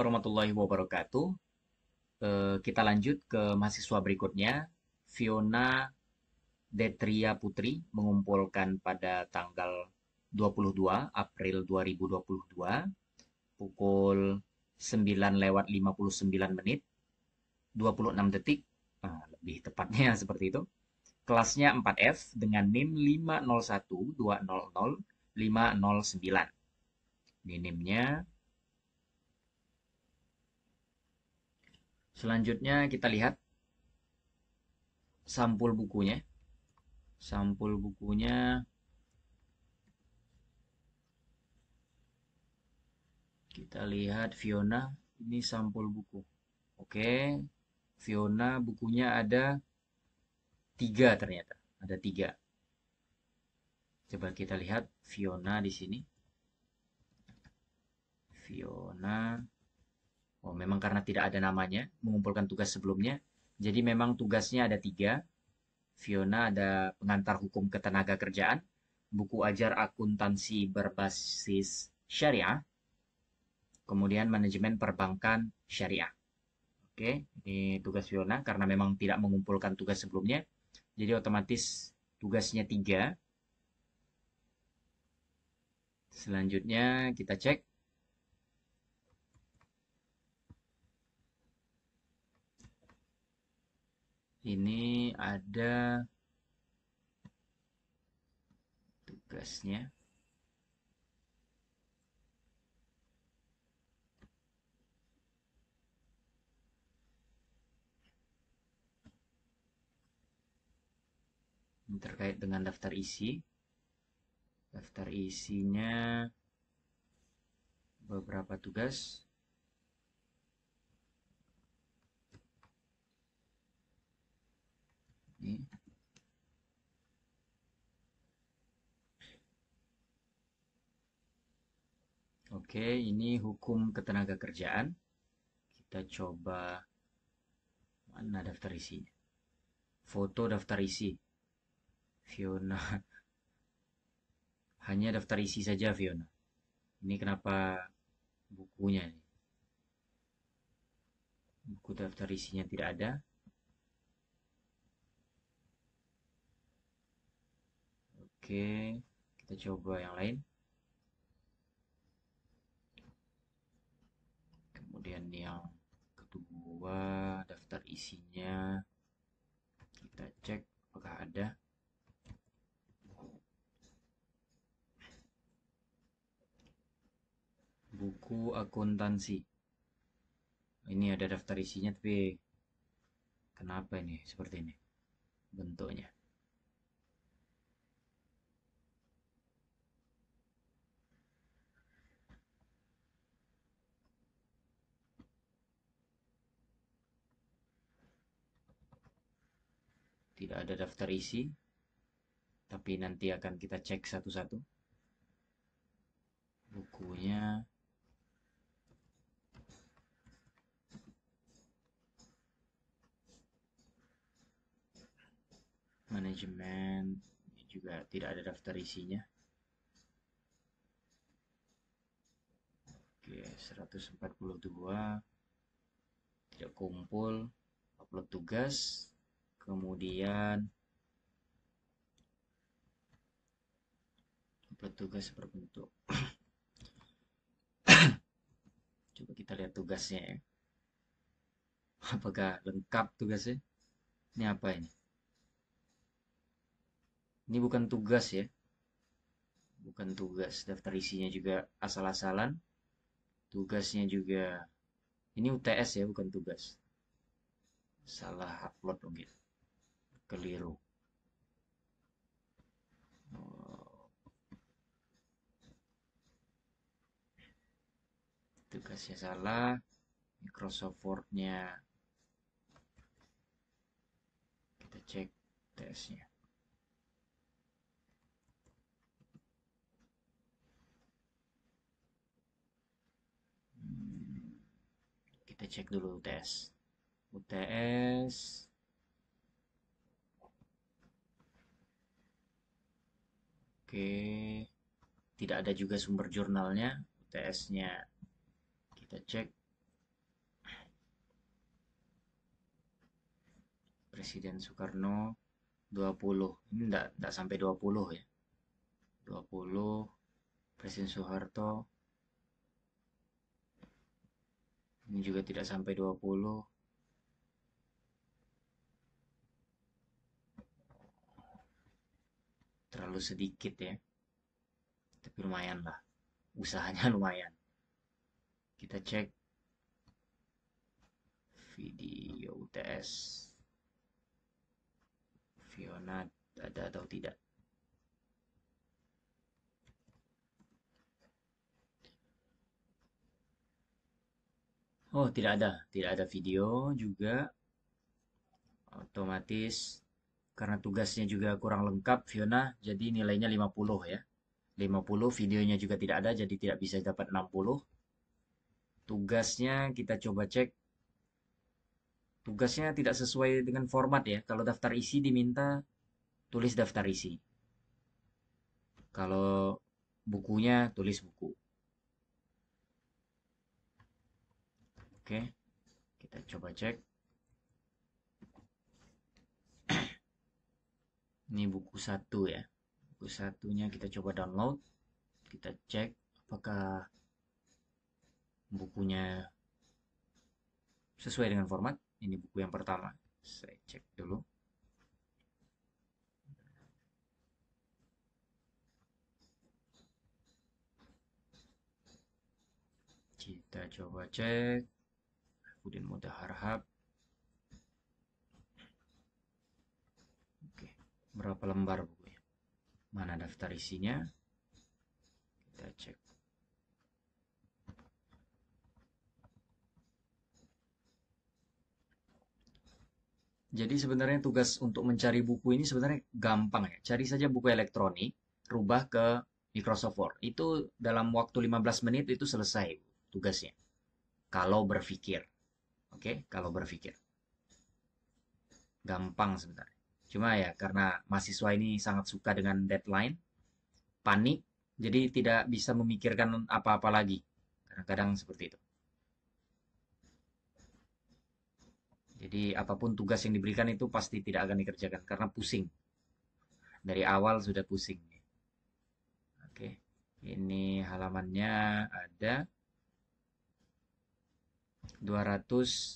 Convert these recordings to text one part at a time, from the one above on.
warahmatullahi wabarakatuh. Eh, kita lanjut ke mahasiswa berikutnya, Fiona Detria Putri mengumpulkan pada tanggal 22 April 2022 pukul 9 lewat 59 menit 26 detik nah, lebih tepatnya seperti itu kelasnya 4F dengan NIM 200 509 ini NIM-nya Selanjutnya kita lihat sampul bukunya. Sampul bukunya kita lihat Fiona ini sampul buku. Oke, Fiona bukunya ada tiga ternyata, ada tiga. Coba kita lihat Fiona di sini. Fiona Oh, memang karena tidak ada namanya, mengumpulkan tugas sebelumnya. Jadi memang tugasnya ada tiga. Fiona ada pengantar hukum ketenaga kerjaan, buku ajar akuntansi berbasis syariah, kemudian manajemen perbankan syariah. Oke, ini tugas Fiona karena memang tidak mengumpulkan tugas sebelumnya. Jadi otomatis tugasnya tiga. Selanjutnya kita cek ini ada tugasnya terkait dengan daftar isi daftar isinya beberapa tugas Oke, ini hukum ketenaga kerjaan. Kita coba mana daftar isinya. Foto daftar isi. Fiona. Hanya daftar isi saja Fiona. Ini kenapa bukunya nih? Buku daftar isinya tidak ada. Oke, kita coba yang lain. kemudian yang kedua daftar isinya kita cek apakah ada buku akuntansi ini ada daftar isinya tapi kenapa ini seperti ini bentuknya tidak ada daftar isi tapi nanti akan kita cek satu-satu bukunya manajemen juga tidak ada daftar isinya oke 142 tidak kumpul upload tugas kemudian petugas berbentuk coba kita lihat tugasnya ya apakah lengkap tugasnya ini apa ini ini bukan tugas ya bukan tugas daftar isinya juga asal-asalan tugasnya juga ini UTS ya bukan tugas salah upload mungkin keliru tugasnya salah Microsoft Word-nya kita cek tesnya hmm, kita cek dulu tes UTS Oke. Tidak ada juga sumber jurnalnya, UTS-nya. Kita cek. Presiden Soekarno 20. Ini enggak enggak sampai 20 ya. 20 Presiden Soeharto ini juga tidak sampai 20 terlalu sedikit ya tapi lumayan lah usahanya lumayan kita cek video UTS Fiona ada atau tidak Oh tidak ada tidak ada video juga otomatis karena tugasnya juga kurang lengkap Fiona jadi nilainya 50 ya 50 videonya juga tidak ada jadi tidak bisa dapat 60 tugasnya kita coba cek tugasnya tidak sesuai dengan format ya kalau daftar isi diminta tulis daftar isi kalau bukunya tulis buku oke kita coba cek ini buku satu ya buku satunya kita coba download kita cek apakah bukunya sesuai dengan format ini buku yang pertama saya cek dulu kita coba cek Udin mudah harhab berapa lembar bukunya mana daftar isinya kita cek jadi sebenarnya tugas untuk mencari buku ini sebenarnya gampang ya cari saja buku elektronik rubah ke Microsoft Word itu dalam waktu 15 menit itu selesai tugasnya kalau berpikir oke okay? kalau berpikir gampang sebenarnya Cuma ya karena mahasiswa ini sangat suka dengan deadline, panik, jadi tidak bisa memikirkan apa-apa lagi. Kadang-kadang seperti itu. Jadi apapun tugas yang diberikan itu pasti tidak akan dikerjakan karena pusing. Dari awal sudah pusing. Oke, ini halamannya ada 201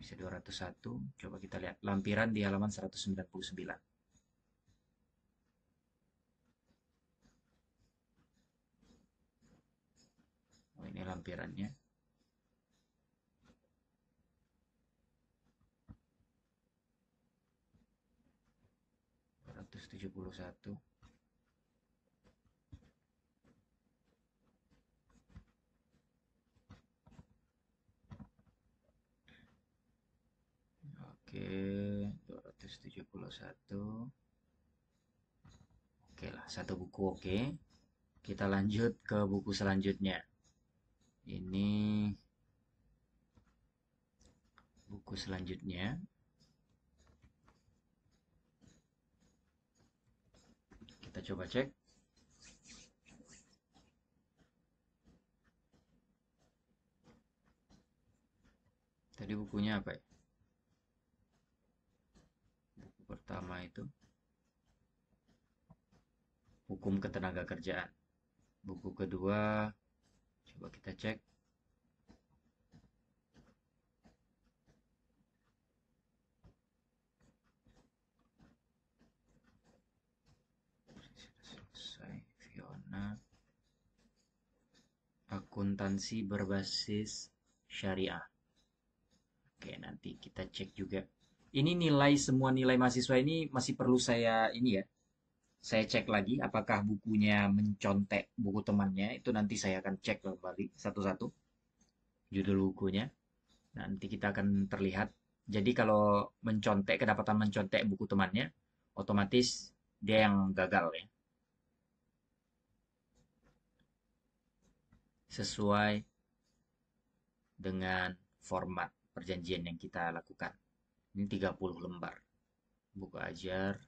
bisa 201 coba kita lihat lampiran di halaman 199 oh ini lampirannya ratus tujuh puluh satu 171 oke lah satu buku oke kita lanjut ke buku selanjutnya ini buku selanjutnya kita coba cek tadi bukunya apa ya pertama itu hukum ketenaga kerjaan buku kedua coba kita cek akuntansi berbasis syariah oke nanti kita cek juga ini nilai semua nilai mahasiswa ini masih perlu saya ini ya saya cek lagi apakah bukunya mencontek buku temannya itu nanti saya akan cek kembali satu-satu judul bukunya nanti kita akan terlihat jadi kalau mencontek kedapatan mencontek buku temannya otomatis dia yang gagal ya sesuai dengan format perjanjian yang kita lakukan ini 30 lembar buka ajar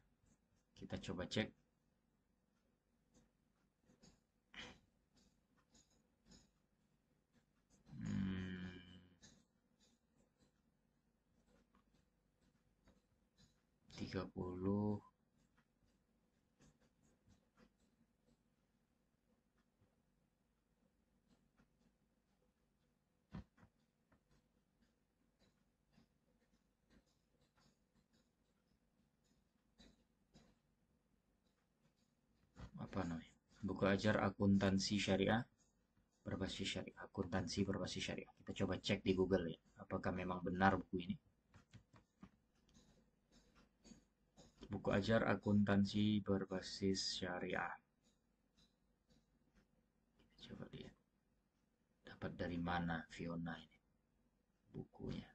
kita coba cek hmm. tiga puluh apa namanya buku ajar akuntansi syariah berbasis syariah akuntansi berbasis syariah kita coba cek di Google ya apakah memang benar buku ini buku ajar akuntansi berbasis syariah kita coba lihat dapat dari mana Fiona ini bukunya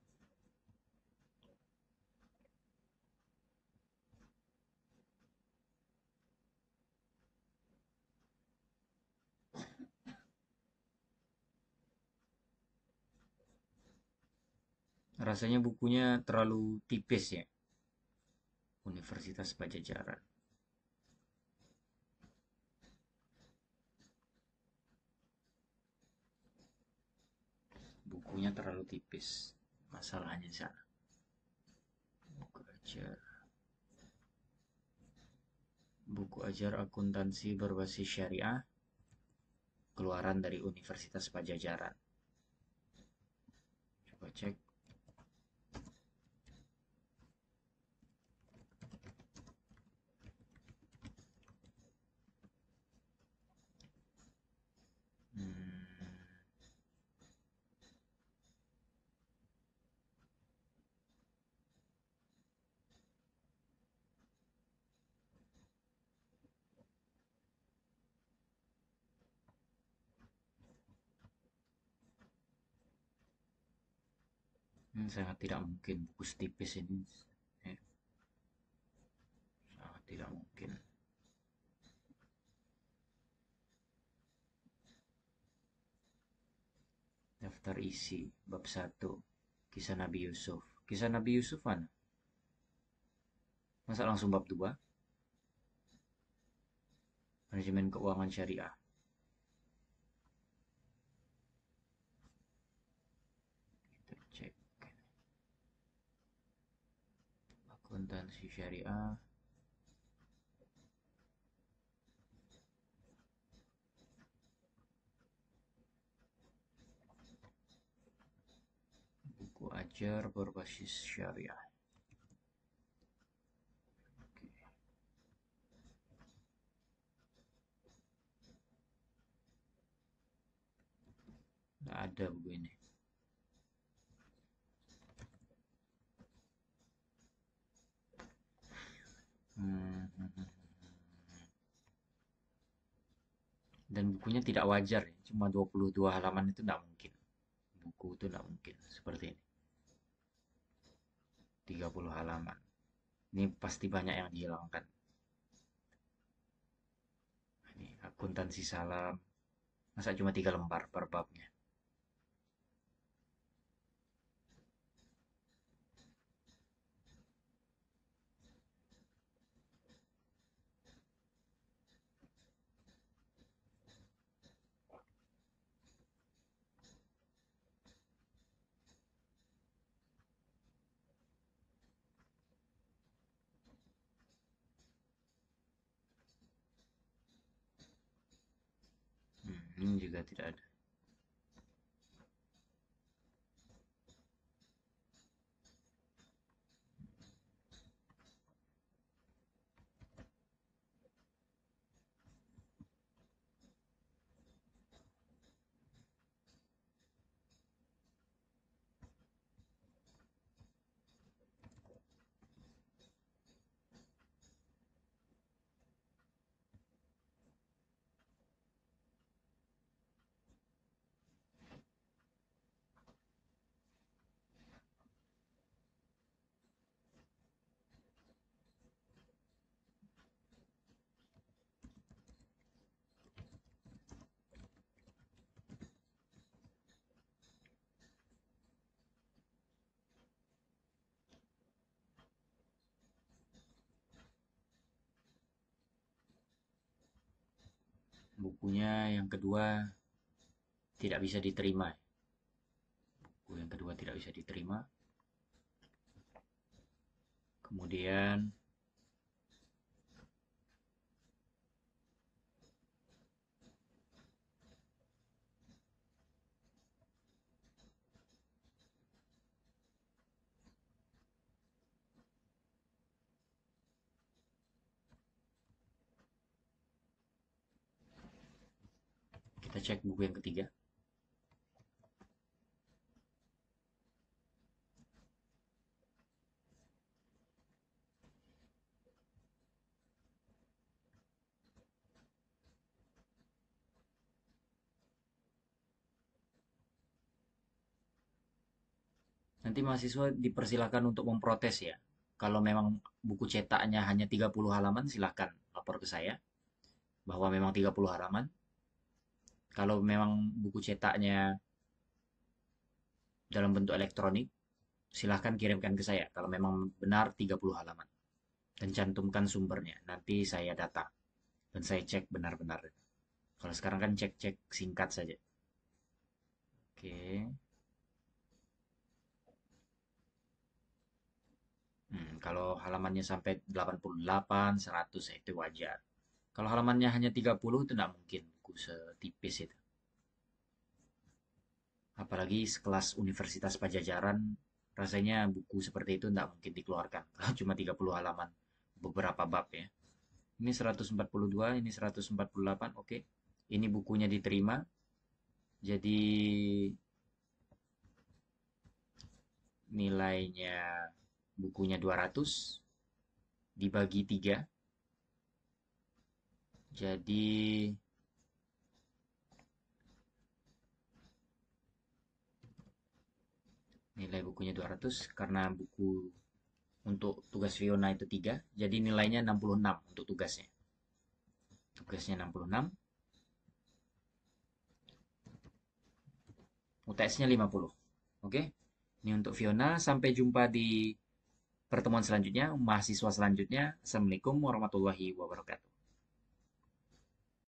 rasanya bukunya terlalu tipis ya. Universitas Pajajaran. Bukunya terlalu tipis, masalahnya sana. Buku ajar. Buku ajar akuntansi berbasis syariah keluaran dari Universitas Pajajaran. Coba cek ini hmm. sangat tidak mungkin buku tipis ini ya. sangat tidak mungkin daftar isi bab 1 kisah Nabi Yusuf kisah Nabi Yusuf mana masa langsung bab 2 manajemen keuangan syariah akuntansi syariah buku ajar berbasis syariah tidak ada buku ini. dan bukunya tidak wajar ya. cuma 22 halaman itu tidak mungkin buku itu tidak mungkin seperti ini 30 halaman ini pasti banyak yang dihilangkan ini akuntansi salam masa cuma tiga lembar per babnya ini juga tidak ada bukunya yang kedua tidak bisa diterima buku yang kedua tidak bisa diterima kemudian cek buku yang ketiga. Nanti mahasiswa dipersilakan untuk memprotes ya. Kalau memang buku cetaknya hanya 30 halaman silakan lapor ke saya bahwa memang 30 halaman kalau memang buku cetaknya dalam bentuk elektronik, silahkan kirimkan ke saya kalau memang benar 30 halaman. Dan cantumkan sumbernya, nanti saya data. Dan saya cek benar-benar. Kalau sekarang kan cek-cek singkat saja. Oke. Hmm, kalau halamannya sampai 88, 100 ya, itu wajar. Kalau halamannya hanya 30 itu tidak mungkin setipis itu. Apalagi sekelas Universitas Pajajaran, rasanya buku seperti itu tidak mungkin dikeluarkan. Kalau cuma 30 halaman, beberapa bab ya. Ini 142, ini 148, oke. Okay. Ini bukunya diterima. Jadi nilainya bukunya 200 dibagi 3 jadi nilai bukunya 200 karena buku untuk tugas Fiona itu 3 jadi nilainya 66 untuk tugasnya tugasnya 66 UTS-nya 50 oke ini untuk Fiona sampai jumpa di pertemuan selanjutnya mahasiswa selanjutnya Assalamualaikum warahmatullahi wabarakatuh